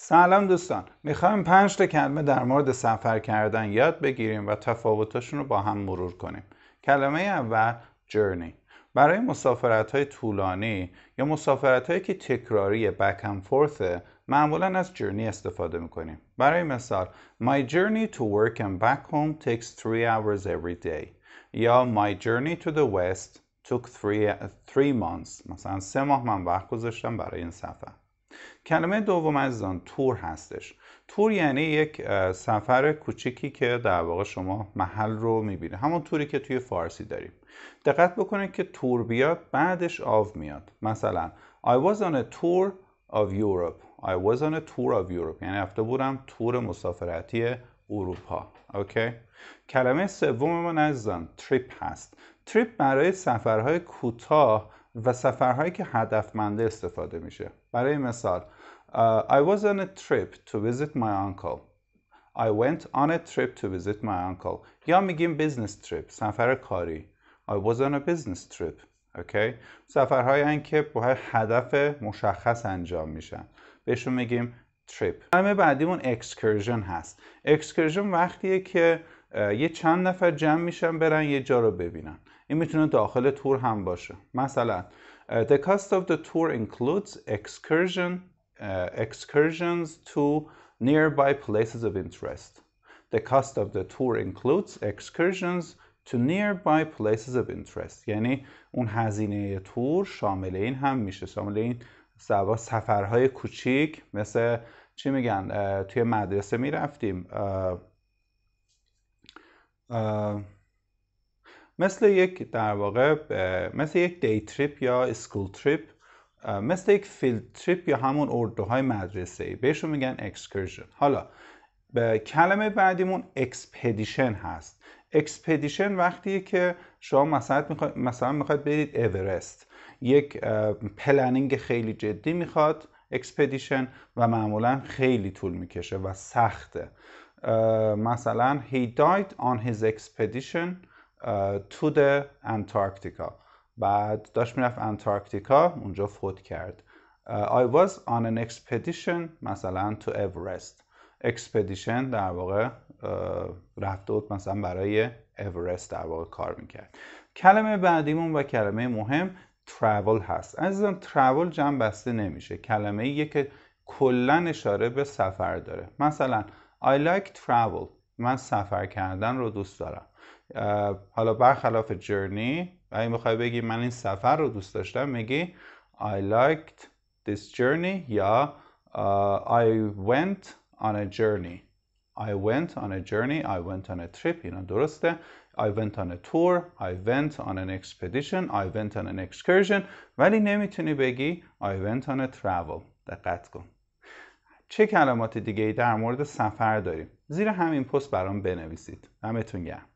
سلام دوستان میخوایم پنج تا کلمه در مورد سفر کردن یاد بگیریم و تفاوتاشون رو با هم مرور کنیم کلمه اول جرنی برای مسافرت های طولانی یا مسافرت هایی که تکراری بک and فورثه معمولا از جرنی استفاده میکنیم برای مثال My journey to work and back home takes three hours every day یا My journey to the west took three months مثلا سه ماه من وقت گذاشتم برای این سفر کلمه دوم از زان تور هستش تور یعنی یک سفر کوچیکی که در واقع شما محل رو میبینه همون توری که توی فارسی داریم دقت بکنید که تور بیاد بعدش آو میاد مثلا I was on a tour of Europe I was on a tour of Europe یعنی رفته بودم تور مسافرتی اروپا اوکی کلمه سوم از دان تریپ هست تریپ برای سفرهای کوتاه و سفرهایی که هدفمنده استفاده میشه برای مثال I was on a trip to visit my uncle I went on a trip to visit my uncle یا میگیم business trip سفر کاری I was on a business trip okay? سفرهایی که با هدف مشخص انجام میشن بهشون میگیم trip همه بعدیمون excursion هست. excursion وقتیه که یه چند نفر جمع میشن برن یه جا رو ببینن این میتونه داخل تور هم باشه مثلا the cost of the tour includes excursion uh, excursions to nearby places of interest the cost of the tour includes excursions to nearby places of interest یعنی اون هزینه تور شامل این هم میشه شامل این سفرهای کوچیک مثل چی میگن توی مدرسه میرفتیم مثل یک در واقع مثل یک دی تریپ یا اسکول تریپ مثل یک فیلد تریپ یا همون اردوهای مدرسه ای بهشون میگن اکسکرژن حالا به کلمه بعدیمون اکسپدیشن هست اکسپدیشن وقتیه که شما مثلا میخواید مثلا میخواید برید اورست یک پلنینگ خیلی جدی میخواد اکسپدیشن و معمولا خیلی طول میکشه و سخته Uh, مثلا he died on his expedition uh, to the Antarctica بعد داشت میرفت انتارکتیکا اونجا فوت کرد uh, I was on an expedition مثلا to Everest expedition در واقع رفته بود مثلا برای Everest در واقع کار میکرد کلمه بعدیمون و کلمه مهم travel هست عزیزم travel جمع بسته نمیشه کلمه یه که کلا اشاره به سفر داره مثلا I like travel من سفر کردن رو دوست دارم حالا برخلاف journey، اگه میخوای بگی من این سفر رو دوست داشتم میگی I liked this journey یا I went on a journey I went on a journey I went on a trip اینا درسته I went on a tour I went on an expedition I went on an excursion ولی نمیتونی بگی I went on a travel دقت کن چه کلمات دیگه ای در مورد سفر داریم زیر همین پست برام بنویسید دمتون گرم